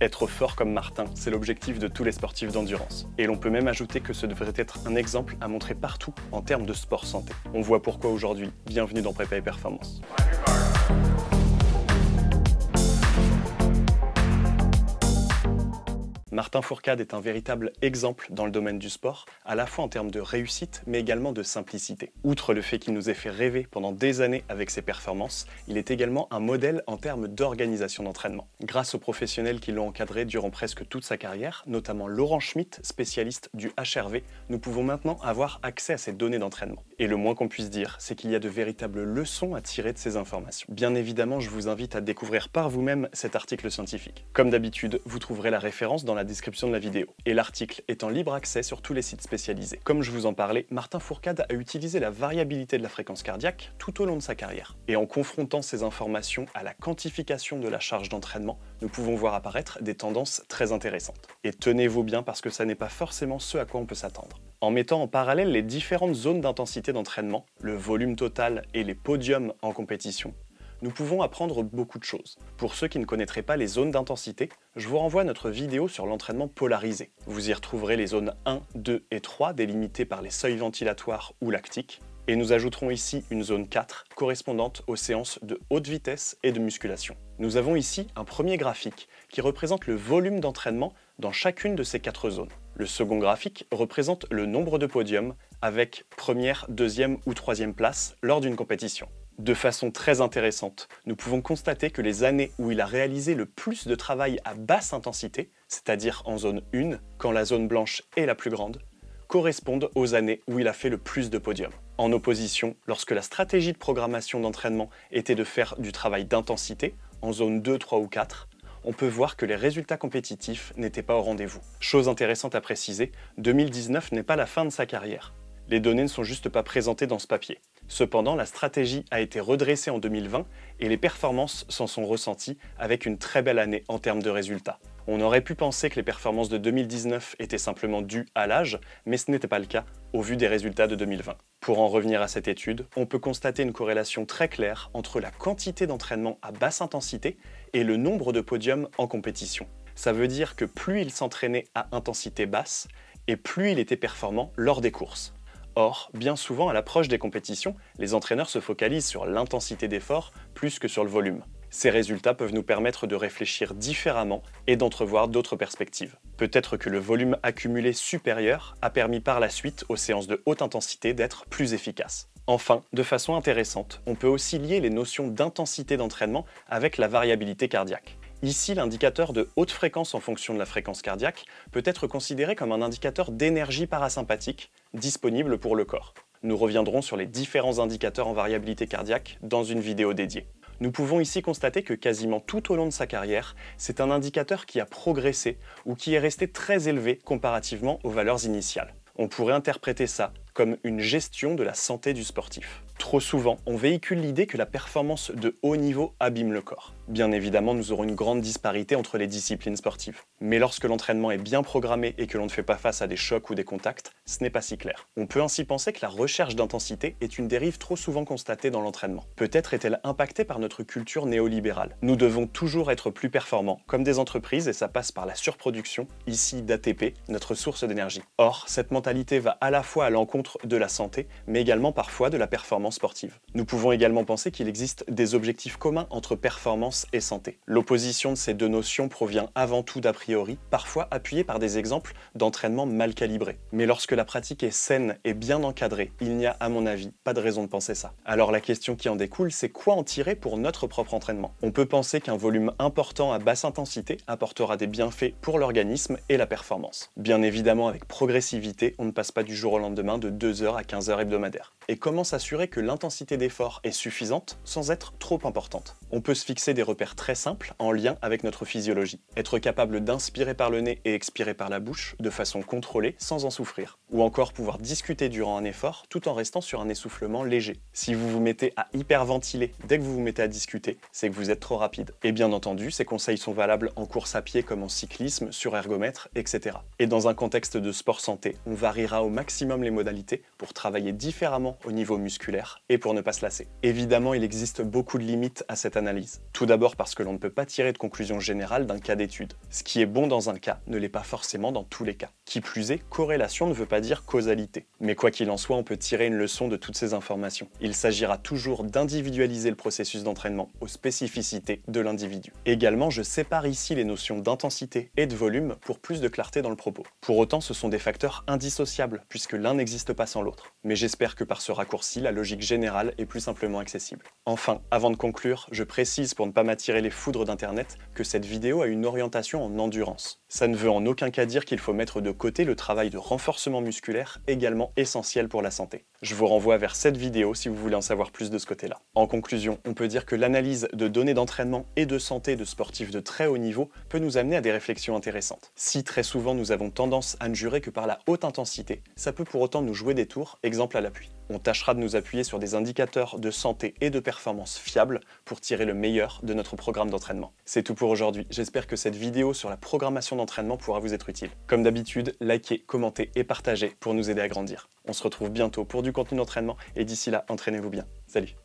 Être fort comme Martin, c'est l'objectif de tous les sportifs d'endurance. Et l'on peut même ajouter que ce devrait être un exemple à montrer partout en termes de sport santé. On voit pourquoi aujourd'hui. Bienvenue dans Prépa et Performance. Martin Fourcade est un véritable exemple dans le domaine du sport, à la fois en termes de réussite, mais également de simplicité. Outre le fait qu'il nous ait fait rêver pendant des années avec ses performances, il est également un modèle en termes d'organisation d'entraînement. Grâce aux professionnels qui l'ont encadré durant presque toute sa carrière, notamment Laurent Schmitt, spécialiste du HRV, nous pouvons maintenant avoir accès à ces données d'entraînement. Et le moins qu'on puisse dire, c'est qu'il y a de véritables leçons à tirer de ces informations. Bien évidemment, je vous invite à découvrir par vous-même cet article scientifique. Comme d'habitude, vous trouverez la référence dans la description de la vidéo. Et l'article est en libre accès sur tous les sites spécialisés. Comme je vous en parlais, Martin Fourcade a utilisé la variabilité de la fréquence cardiaque tout au long de sa carrière. Et en confrontant ces informations à la quantification de la charge d'entraînement, nous pouvons voir apparaître des tendances très intéressantes. Et tenez-vous bien parce que ça n'est pas forcément ce à quoi on peut s'attendre. En mettant en parallèle les différentes zones d'intensité d'entraînement, le volume total et les podiums en compétition, nous pouvons apprendre beaucoup de choses. Pour ceux qui ne connaîtraient pas les zones d'intensité, je vous renvoie à notre vidéo sur l'entraînement polarisé. Vous y retrouverez les zones 1, 2 et 3 délimitées par les seuils ventilatoires ou lactiques, et nous ajouterons ici une zone 4 correspondante aux séances de haute vitesse et de musculation. Nous avons ici un premier graphique qui représente le volume d'entraînement dans chacune de ces quatre zones. Le second graphique représente le nombre de podiums avec première, deuxième ou troisième place lors d'une compétition de façon très intéressante. Nous pouvons constater que les années où il a réalisé le plus de travail à basse intensité, c'est-à-dire en zone 1, quand la zone blanche est la plus grande, correspondent aux années où il a fait le plus de podiums. En opposition, lorsque la stratégie de programmation d'entraînement était de faire du travail d'intensité, en zone 2, 3 ou 4, on peut voir que les résultats compétitifs n'étaient pas au rendez-vous. Chose intéressante à préciser, 2019 n'est pas la fin de sa carrière. Les données ne sont juste pas présentées dans ce papier. Cependant, la stratégie a été redressée en 2020 et les performances s'en sont ressenties avec une très belle année en termes de résultats. On aurait pu penser que les performances de 2019 étaient simplement dues à l'âge, mais ce n'était pas le cas au vu des résultats de 2020. Pour en revenir à cette étude, on peut constater une corrélation très claire entre la quantité d'entraînement à basse intensité et le nombre de podiums en compétition. Ça veut dire que plus il s'entraînait à intensité basse, et plus il était performant lors des courses. Or, bien souvent, à l'approche des compétitions, les entraîneurs se focalisent sur l'intensité d'effort plus que sur le volume. Ces résultats peuvent nous permettre de réfléchir différemment et d'entrevoir d'autres perspectives. Peut-être que le volume accumulé supérieur a permis par la suite aux séances de haute intensité d'être plus efficaces. Enfin, de façon intéressante, on peut aussi lier les notions d'intensité d'entraînement avec la variabilité cardiaque. Ici, l'indicateur de haute fréquence en fonction de la fréquence cardiaque peut être considéré comme un indicateur d'énergie parasympathique disponible pour le corps. Nous reviendrons sur les différents indicateurs en variabilité cardiaque dans une vidéo dédiée. Nous pouvons ici constater que quasiment tout au long de sa carrière, c'est un indicateur qui a progressé ou qui est resté très élevé comparativement aux valeurs initiales. On pourrait interpréter ça comme une gestion de la santé du sportif. Trop souvent, on véhicule l'idée que la performance de haut niveau abîme le corps. Bien évidemment, nous aurons une grande disparité entre les disciplines sportives. Mais lorsque l'entraînement est bien programmé et que l'on ne fait pas face à des chocs ou des contacts, ce n'est pas si clair. On peut ainsi penser que la recherche d'intensité est une dérive trop souvent constatée dans l'entraînement. Peut-être est-elle impactée par notre culture néolibérale. Nous devons toujours être plus performants, comme des entreprises, et ça passe par la surproduction, ici d'ATP, notre source d'énergie. Or, cette mentalité va à la fois à l'encontre de la santé, mais également parfois de la performance sportive. Nous pouvons également penser qu'il existe des objectifs communs entre performance et santé. L'opposition de ces deux notions provient avant tout d'a priori, parfois appuyée par des exemples d'entraînement mal calibré. Mais lorsque la pratique est saine et bien encadrée, il n'y a à mon avis pas de raison de penser ça. Alors la question qui en découle, c'est quoi en tirer pour notre propre entraînement On peut penser qu'un volume important à basse intensité apportera des bienfaits pour l'organisme et la performance. Bien évidemment, avec progressivité, on ne passe pas du jour au lendemain de 2 heures à 15 heures hebdomadaires et comment s'assurer que l'intensité d'effort est suffisante sans être trop importante. On peut se fixer des repères très simples en lien avec notre physiologie. Être capable d'inspirer par le nez et expirer par la bouche de façon contrôlée sans en souffrir. Ou encore pouvoir discuter durant un effort tout en restant sur un essoufflement léger. Si vous vous mettez à hyperventiler dès que vous vous mettez à discuter, c'est que vous êtes trop rapide. Et bien entendu, ces conseils sont valables en course à pied comme en cyclisme, sur ergomètre, etc. Et dans un contexte de sport santé, on variera au maximum les modalités pour travailler différemment au niveau musculaire et pour ne pas se lasser. Évidemment, il existe beaucoup de limites à cette analyse. Tout d'abord parce que l'on ne peut pas tirer de conclusion générale d'un cas d'étude. Ce qui est bon dans un cas ne l'est pas forcément dans tous les cas. Qui plus est, corrélation ne veut pas dire causalité. Mais quoi qu'il en soit, on peut tirer une leçon de toutes ces informations. Il s'agira toujours d'individualiser le processus d'entraînement aux spécificités de l'individu. Également, je sépare ici les notions d'intensité et de volume pour plus de clarté dans le propos. Pour autant, ce sont des facteurs indissociables, puisque l'un n'existe pas sans l'autre. Mais j'espère que par ce raccourci, la logique générale est plus simplement accessible. Enfin, avant de conclure, je précise pour ne pas m'attirer les foudres d'Internet que cette vidéo a une orientation en endurance. Ça ne veut en aucun cas dire qu'il faut mettre de côté le travail de renforcement musculaire également essentiel pour la santé. Je vous renvoie vers cette vidéo si vous voulez en savoir plus de ce côté-là. En conclusion, on peut dire que l'analyse de données d'entraînement et de santé de sportifs de très haut niveau peut nous amener à des réflexions intéressantes. Si très souvent nous avons tendance à ne jurer que par la haute intensité, ça peut pour autant nous jouer des tours, exemple à l'appui. On tâchera de nous appuyer sur des indicateurs de santé et de performance fiables pour tirer le meilleur de notre programme d'entraînement. C'est tout pour aujourd'hui, j'espère que cette vidéo sur la programmation d'entraînement pourra vous être utile. Comme d'habitude, likez, commentez et partagez pour nous aider à grandir. On se retrouve bientôt pour du du contenu d'entraînement. Et d'ici là, entraînez-vous bien. Salut